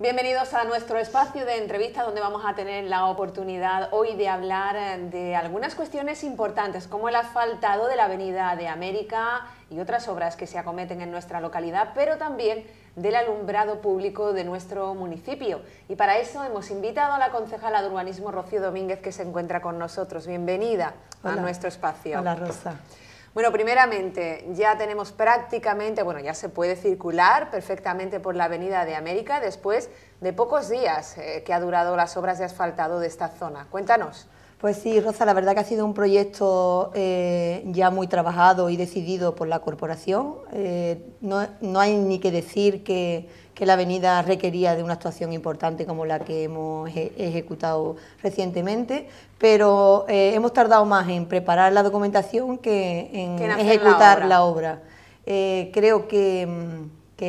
Bienvenidos a nuestro espacio de entrevista donde vamos a tener la oportunidad hoy de hablar eh, de algunas cuestiones importantes como el asfaltado de la Avenida de América y otras obras que se acometen en nuestra localidad, pero también del alumbrado público de nuestro municipio. Y para eso hemos invitado a la concejala de urbanismo Rocío Domínguez que se encuentra con nosotros. Bienvenida a nuestro espacio. Hola Rosa. Bueno, primeramente, ya tenemos prácticamente, bueno, ya se puede circular perfectamente por la Avenida de América después de pocos días eh, que ha durado las obras de asfaltado de esta zona. Cuéntanos. Pues sí, Rosa, la verdad que ha sido un proyecto eh, ya muy trabajado y decidido por la corporación. Eh, no, hay ni que decir que, la avenida requería de una actuación importante como la que hemos e, ejecutado recientemente, pero eh, hemos tardado más en preparar la documentación que en, ejecutar la obra. creo mm, que,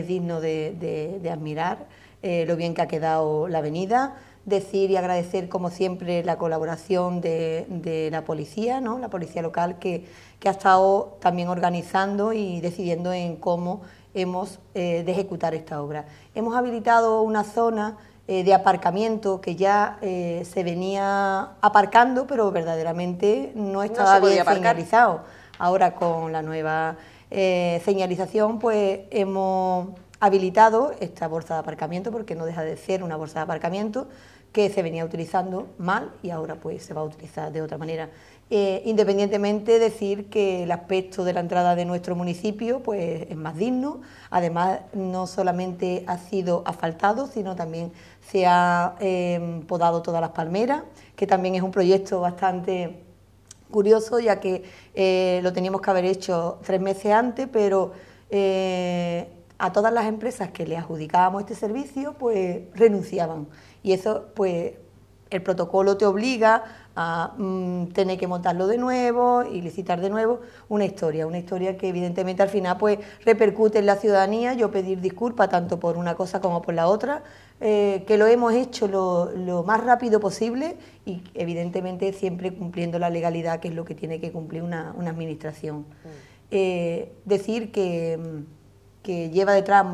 es digno de, de admirar lo bien que ha quedado la avenida decir y agradecer, como siempre, la colaboración de, la policía, la policía local, que, que, ha estado también organizando y decidiendo en cómo hemos eh, de ejecutar esta obra. Hemos habilitado una zona eh, de aparcamiento que ya eh, se venía aparcando, pero verdaderamente no estaba bien señalizado. Ahora con la nueva señalización, pues hemos habilitado esta bolsa de aparcamiento, porque no deja de ser una bolsa de aparcamiento que se venía utilizando mal y ahora pues se va a utilizar de otra manera. Eh, independientemente decir que el aspecto de la entrada de nuestro municipio pues es más digno, además no solamente ha sido asfaltado, sino también se ha eh, podado todas las palmeras, que también es un proyecto bastante curioso, ya que eh, lo teníamos que haber hecho tres meses antes, pero a todas las empresas que le adjudicábamos este servicio, pues renunciaban. Y eso, pues, el protocolo te obliga a mm, tener que montarlo de nuevo y licitar de nuevo una historia, una historia que evidentemente al final pues repercute en la ciudadanía, yo pedir disculpas tanto por una cosa como por la otra, eh, que lo hemos hecho lo, más rápido posible y evidentemente siempre cumpliendo la legalidad que es lo que tiene que cumplir una, administración. Mm. Eh, decir que mm, que lleva detrás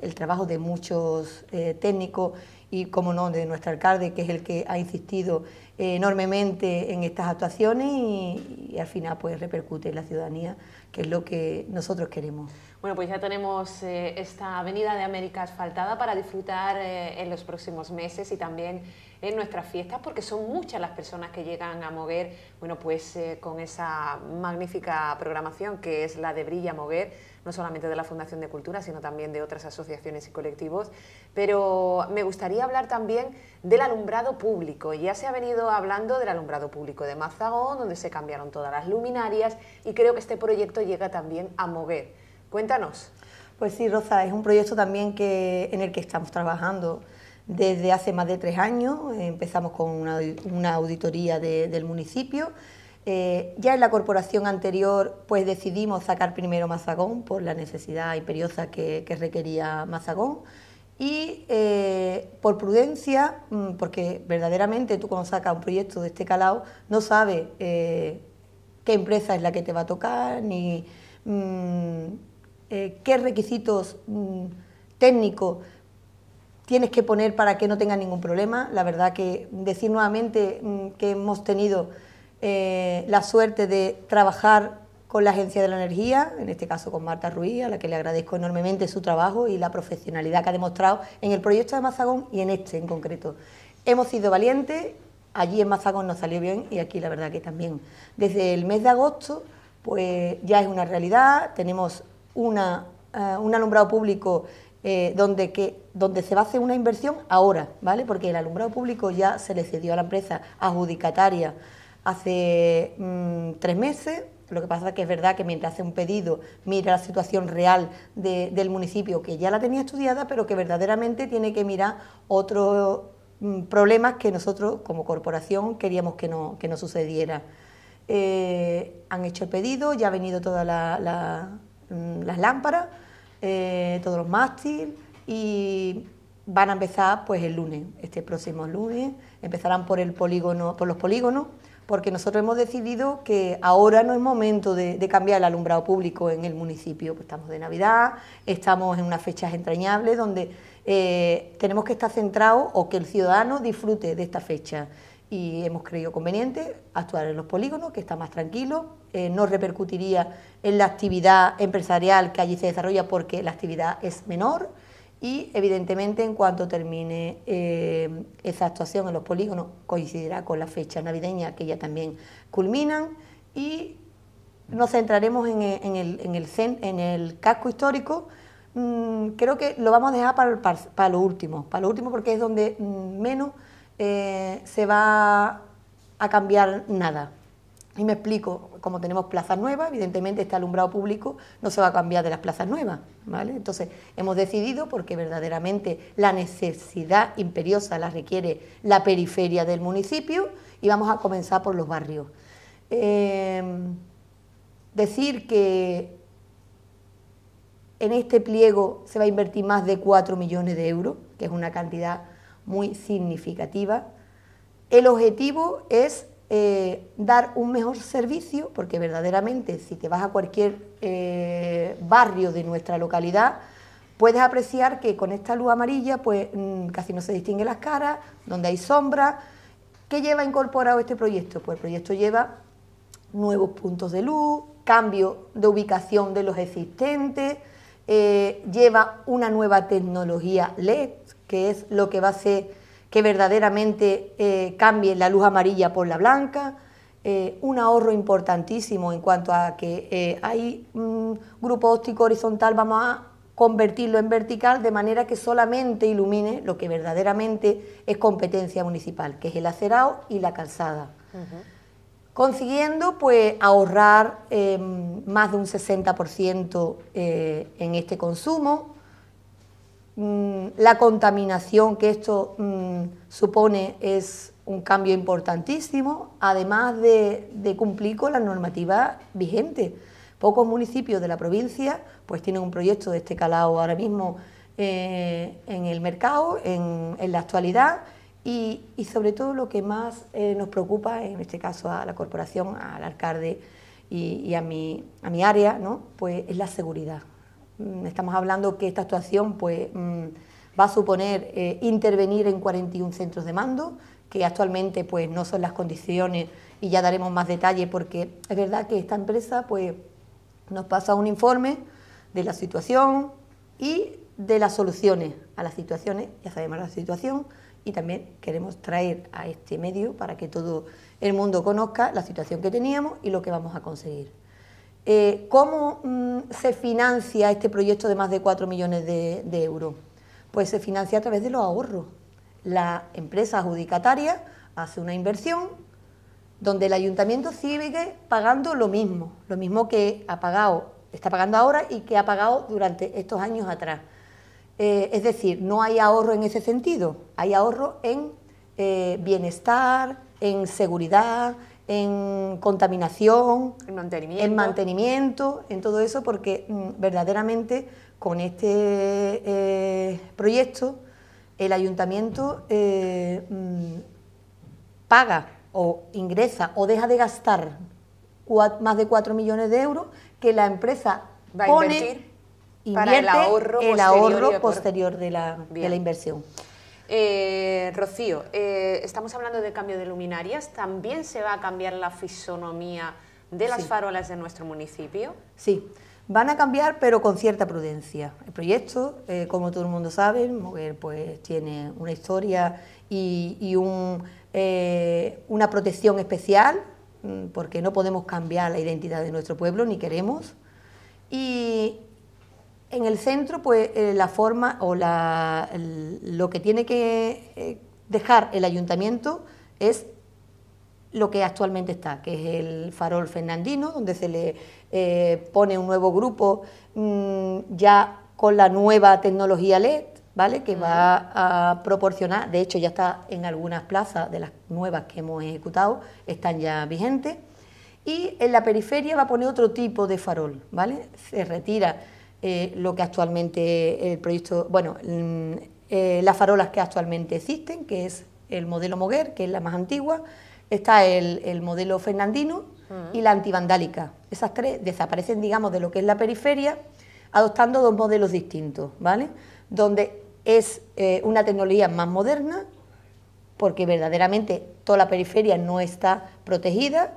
el trabajo de muchos eh, técnicos y, como no, de nuestro alcalde, que es el que ha insistido eh, enormemente en estas actuaciones y, al final pues repercute en la ciudadanía, que es lo que nosotros queremos. Bueno, pues ya tenemos eh, esta Avenida de América asfaltada para disfrutar en los próximos meses y también en nuestras fiestas, porque son muchas las personas que llegan a mover bueno, pues eh, con esa magnífica programación que es la de Brilla mover no solamente de la Fundación de Cultura, sino también de otras asociaciones y colectivos. Pero me gustaría hablar también del alumbrado público. Ya se ha venido hablando del alumbrado público de Mazagón, donde se cambiaron todas las luminarias, y creo que este proyecto llega también a mover Cuéntanos. Pues sí, Rosa, es un proyecto también que, en el que estamos trabajando. Desde hace más de tres años eh, empezamos con una, auditoría del municipio. Eh, ya en la corporación anterior pues decidimos sacar primero Mazagón por la necesidad imperiosa que, requería Mazagón y eh, por prudencia, mm, porque verdaderamente tú cuando sacas un proyecto de este calado no sabes qué empresa es la que te va a tocar ni mm, qué requisitos mm, técnicos tienes que poner para que no tengan ningún problema. La verdad que decir nuevamente mm, que hemos tenido eh, la suerte de trabajar con la Agencia de la Energía, en este caso con Marta Ruiz, a la que le agradezco enormemente su trabajo y la profesionalidad que ha demostrado en el proyecto de Mazagón y en este en concreto. Hemos sido valientes, allí en Mazagón nos salió bien y aquí la verdad que también. Desde el mes de agosto pues ya es una realidad, tenemos una, eh, un alumbrado público eh, donde, que, donde se va a hacer una inversión ahora, ¿vale? Porque el alumbrado público ya se le cedió a la empresa adjudicataria hace mm, tres meses. Lo que pasa es que es verdad que mientras hace un pedido mira la situación real del municipio, que ya la tenía estudiada, pero que verdaderamente tiene que mirar otros mm, problemas que nosotros como corporación queríamos que no, sucediera. Eh, han hecho el pedido, ya ha venido todas mm, las lámparas eh, todos los mástiles y van a empezar pues el lunes, este próximo lunes, empezarán por el polígono, por los polígonos, porque nosotros hemos decidido que ahora no es momento de, cambiar el alumbrado público en el municipio, pues estamos de Navidad, estamos en unas fechas entrañables donde eh, tenemos que estar centrados o que el ciudadano disfrute de esta fecha y hemos creído conveniente actuar en los polígonos, que está más tranquilo, eh, no repercutiría en la actividad empresarial que allí se desarrolla porque la actividad es menor y evidentemente en cuanto termine eh, esa actuación en los polígonos coincidirá con la fecha navideña que ya también culminan y nos centraremos en, el, en, el, casco histórico mm, creo que lo vamos a dejar para, para, lo último, para lo último porque es donde mm, menos eh, se va a cambiar nada. Y me explico, como tenemos plazas nuevas, evidentemente este alumbrado público no se va a cambiar de las plazas nuevas, Entonces, hemos decidido, porque verdaderamente la necesidad imperiosa la requiere la periferia del municipio, y vamos a comenzar por los barrios. Em, decir que en este pliego se va a invertir más de 4 millones de euros, que es una cantidad muy significativa. El objetivo es eh, dar un mejor servicio, porque verdaderamente si te vas a cualquier eh, barrio de nuestra localidad, puedes apreciar que con esta luz amarilla pues mm, casi no se distinguen las caras, donde hay sombra. ¿Qué lleva incorporado este proyecto? Pues el proyecto lleva nuevos puntos de luz, cambio de ubicación de los existentes, eh, lleva una nueva tecnología LED que es lo que va a hacer que verdaderamente eh, cambie la luz amarilla por la blanca, eh, un ahorro importantísimo en cuanto a que eh, hay un grupo óptico horizontal, vamos a convertirlo en vertical de manera que solamente ilumine lo que verdaderamente es competencia municipal, que es el acerado y la calzada. Consiguiendo pues ahorrar más de un 60% en este consumo, Mm, la contaminación que esto mm, supone es un cambio importantísimo, además de, cumplir con la normativa vigente. Pocos municipios de la provincia pues tienen un proyecto de este calado ahora mismo eh, en el mercado, en, la actualidad, y, sobre todo lo que más eh, nos preocupa, en este caso a la corporación, al alcalde y, a, mi, área, pues es la seguridad. Mm, estamos hablando que esta actuación pues, mm, va a suponer eh, intervenir en 41 centros de mando, que actualmente pues, no son las condiciones y ya daremos más detalle porque es verdad que esta empresa pues, nos pasa un informe de la situación y de las soluciones a las situaciones, ya sabemos la situación, y también queremos traer a este medio para que todo el mundo conozca la situación que teníamos y lo que vamos a conseguir. Eh, ¿Cómo mm, se financia este proyecto de más de 4 millones de, euros? Pues se financia a través de los ahorros. La empresa adjudicataria hace una inversión donde el ayuntamiento sigue pagando lo mismo, lo mismo que ha pagado, está pagando ahora y que ha pagado durante estos años atrás. Eh, es decir, no hay ahorro en ese sentido, hay ahorro en eh, bienestar, en seguridad, en contaminación, en mantenimiento. en, todo eso, porque mm, verdaderamente con este eh, proyecto el ayuntamiento eh, mm, paga o ingresa o deja de gastar más de 4 millones de euros que la empresa Va pone, a invierte para el ahorro, posterior, de la inversión. Eh, Rocío, eh, estamos hablando de cambio de luminarias. ¿También se va a cambiar la fisonomía de las farolas de nuestro municipio? Sí, van a cambiar, pero con cierta prudencia. El proyecto, eh, como todo el mundo sabe, pues, tiene una historia y, una protección especial, mm, porque no podemos cambiar la identidad de nuestro pueblo, ni queremos. Y, en el centro, pues eh, la forma o lo que tiene que eh, dejar el ayuntamiento es lo que actualmente está, que es el farol fernandino, donde se le eh, pone un nuevo grupo mm, ya con la nueva tecnología LED, ¿vale? que va a proporcionar, de hecho ya está en algunas plazas de las nuevas que hemos ejecutado, están ya vigentes, y en la periferia va a poner otro tipo de farol, ¿vale? se retira eh, lo que actualmente el proyecto, bueno, mm, eh, las farolas que actualmente existen, que es el modelo Moguer, que es la más antigua, está el, modelo Fernandino mm. y la antivandálica. Esas tres desaparecen, digamos, de lo que es la periferia, adoptando dos modelos distintos, ¿vale? Donde es eh, una tecnología más moderna, porque verdaderamente toda la periferia no está protegida,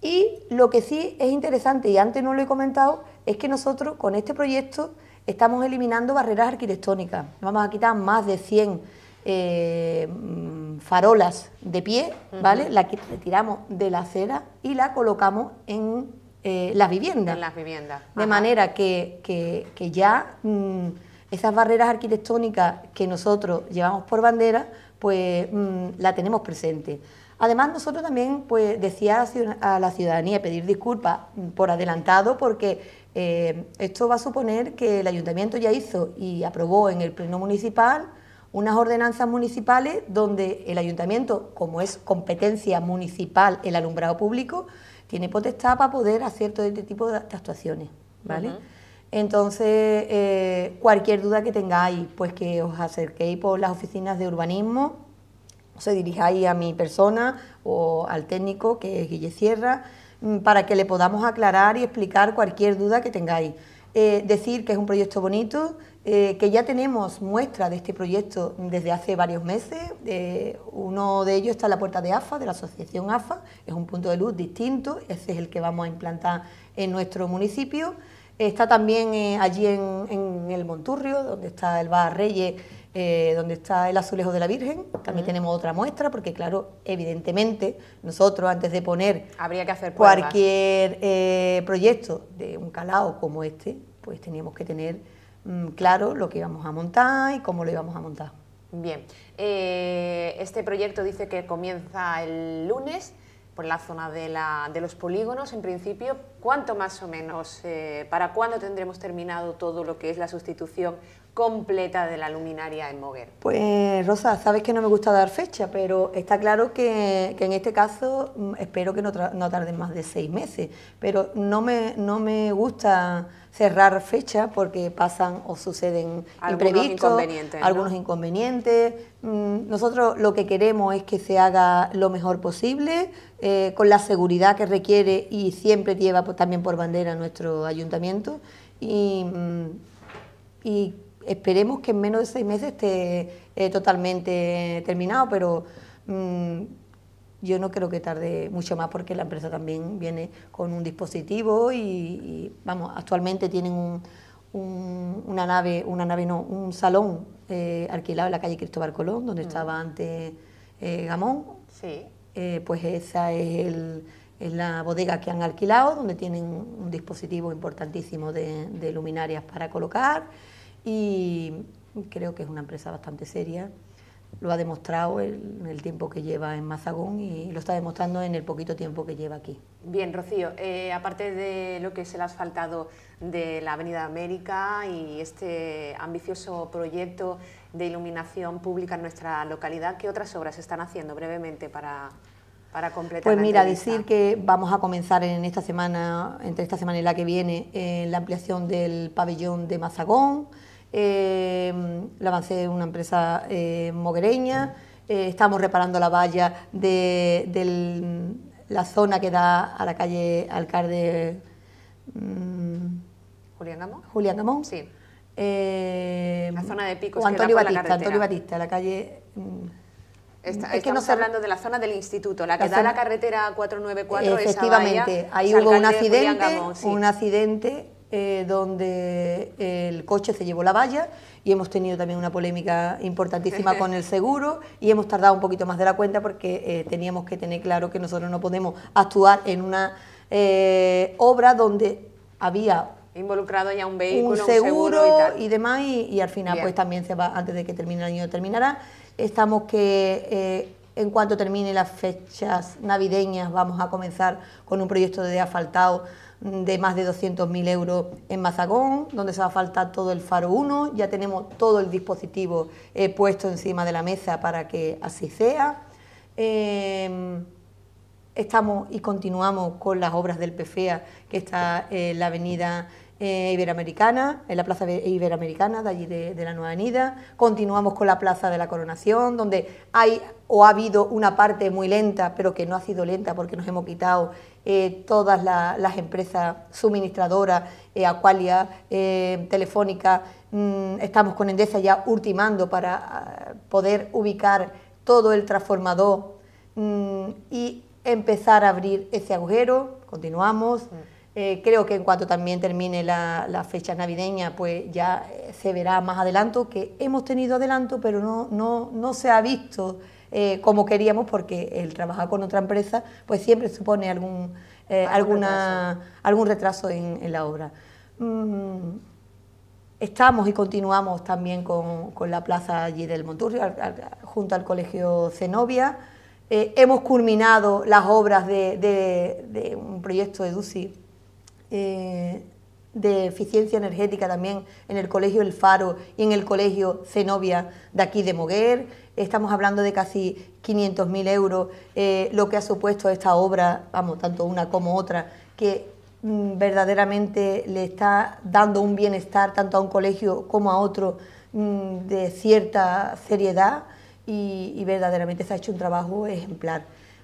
y lo que sí es interesante, y antes no lo he comentado, es que nosotros con este proyecto estamos eliminando barreras arquitectónicas. Vamos a quitar más de 100 eh, mm, farolas de pie, ¿vale? La tiramos de la acera y la colocamos en eh, las viviendas. En las viviendas. De manera que, ya mm, esas barreras arquitectónicas que nosotros llevamos por bandera, pues mm, la tenemos presente. Además, nosotros también pues, decía a la ciudadanía pedir disculpas por adelantado porque eh, esto va a suponer que el ayuntamiento ya hizo y aprobó en el Pleno Municipal unas ordenanzas municipales donde el ayuntamiento, como es competencia municipal el alumbrado público, tiene potestad para poder hacer todo este tipo de, actuaciones, ¿vale? Entonces, eh, cualquier duda que tengáis, pues que os acerquéis por las oficinas de urbanismo, os dirijáis a mi persona o al técnico, que es Guille Sierra, Mm, para que le podamos aclarar y explicar cualquier duda que tengáis. Eh, decir que es un proyecto bonito, eh, que ya tenemos muestra de este proyecto desde hace varios meses. Eh, uno de ellos está en la puerta de AFA, de la asociación AFA, es un punto de luz distinto, ese es el que vamos a implantar en nuestro municipio. Está también allí en, el Monturrio, donde está el Bar Reyes eh, donde está el azulejo de la Virgen. También tenemos otra muestra, porque claro, evidentemente, nosotros antes de poner Habría que hacer cualquier eh, proyecto de un calado como este, pues teníamos que tener mm, claro lo que íbamos a montar y cómo lo íbamos a montar. Bien, eh, este proyecto dice que comienza el lunes por la zona de, los polígonos, en principio, ¿cuánto más o menos, para cuándo tendremos terminado todo lo que es la sustitución completa de la luminaria en Moguer? Pues Rosa, sabes que no me gusta dar fecha, pero está claro que, en este caso mm, espero que no, tarden más de seis meses, pero no me, no me gusta cerrar fecha porque pasan o suceden algunos imprevistos, inconvenientes, algunos inconvenientes. Mm, nosotros lo que queremos es que se haga lo mejor posible, eh, con la seguridad que requiere y siempre lleva pues, también por bandera nuestro ayuntamiento. Y, mm, y esperemos que en menos de seis meses esté eh, totalmente terminado, pero mm, yo no creo que tarde mucho más porque la empresa también viene con un dispositivo y, vamos, actualmente tienen un, una nave, una nave un salón eh, alquilado en la calle Cristóbal Colón, donde mm. estaba antes eh, Gamón. pues esa es la bodega que han alquilado, donde tienen un dispositivo importantísimo de luminarias para colocar y creo que es una empresa bastante seria. Lo ha demostrado en el, tiempo que lleva en Mazagón y lo está demostrando en el poquito tiempo que lleva aquí. Bien, Rocío, eh, aparte de lo que es el asfaltado de la Avenida América y este ambicioso proyecto de iluminación pública en nuestra localidad, ¿qué otras obras están haciendo brevemente para, para completar Pues mira, decir que vamos a comenzar en esta semana, entre esta semana y la que viene, eh, la ampliación del pabellón de Mazagón, eh, la avancé de una empresa eh, moguereña, eh, estamos reparando la valla de, la zona que da a la calle Alcalde mm, Julián Gamón. Julián Sí. Eh, la zona de Picos. Antonio Batista, la Antonio Batista, la calle. Mm, es que no hablando de la zona del instituto, la que da a la carretera 494. Efectivamente, ahí hubo un accidente, un accidente eh, donde el coche se llevó la valla y hemos tenido también una polémica importantísima con el seguro y hemos tardado un poquito más de la cuenta porque eh, teníamos que tener claro que nosotros no podemos actuar en una eh, obra donde había involucrado ya un vehículo, un seguro, y, demás y, al final pues también se va antes de que termine el año terminará estamos que en cuanto termine las fechas navideñas vamos a comenzar con un proyecto de asfaltado de más de 200.000 euros en Mazagón, donde se va a faltar todo el faro 1, ya tenemos todo el dispositivo eh, puesto encima de la mesa para que así sea. Em, estamos y continuamos con las obras del PFEA, que está en la avenida eh, Iberoamericana, en la Plaza Iberoamericana de allí de, la Nueva Avenida. Continuamos con la Plaza de la Coronación, donde hay o ha habido una parte muy lenta, pero que no ha sido lenta porque nos hemos quitado eh, todas las empresas suministradoras, eh, ...acualia, Telefónica. Mm, estamos con Endesa ya ultimando para ah, poder ubicar todo el transformador mm, y empezar a abrir ese agujero. Continuamos. Mm. Eh, creo que en cuanto también termine la, fecha navideña, pues ya eh, se verá más adelanto, que hemos tenido adelanto, pero no, no, se ha visto eh, como queríamos, porque el trabajar con otra empresa, pues siempre supone algún, alguna, retraso. algún retraso en, la obra. Mm, estamos y continuamos también con, la plaza allí del Monturrio, junto al Colegio Zenobia. hemos culminado las obras de, de un proyecto de DUCI eh, de eficiencia energética también en el Colegio El Faro y en el Colegio Zenobia de aquí de Moguer. Estamos hablando de casi 500.000 euros, eh, lo que ha supuesto esta obra, vamos, tanto una como otra, que mm, verdaderamente le está dando un bienestar tanto a un colegio como a otro mm, de cierta seriedad y, verdaderamente se ha hecho un trabajo ejemplar.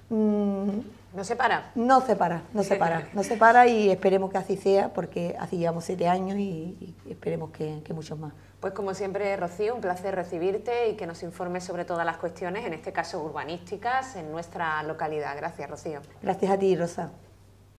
Mm, no se para. No se para, no se para. No se para y esperemos que así sea, porque así llevamos siete años y, esperemos que, que, muchos más. Pues como siempre, Rocío, un placer recibirte y que nos informes sobre todas las cuestiones, en este caso urbanísticas, en nuestra localidad. Gracias, Rocío. Gracias a ti, Rosa.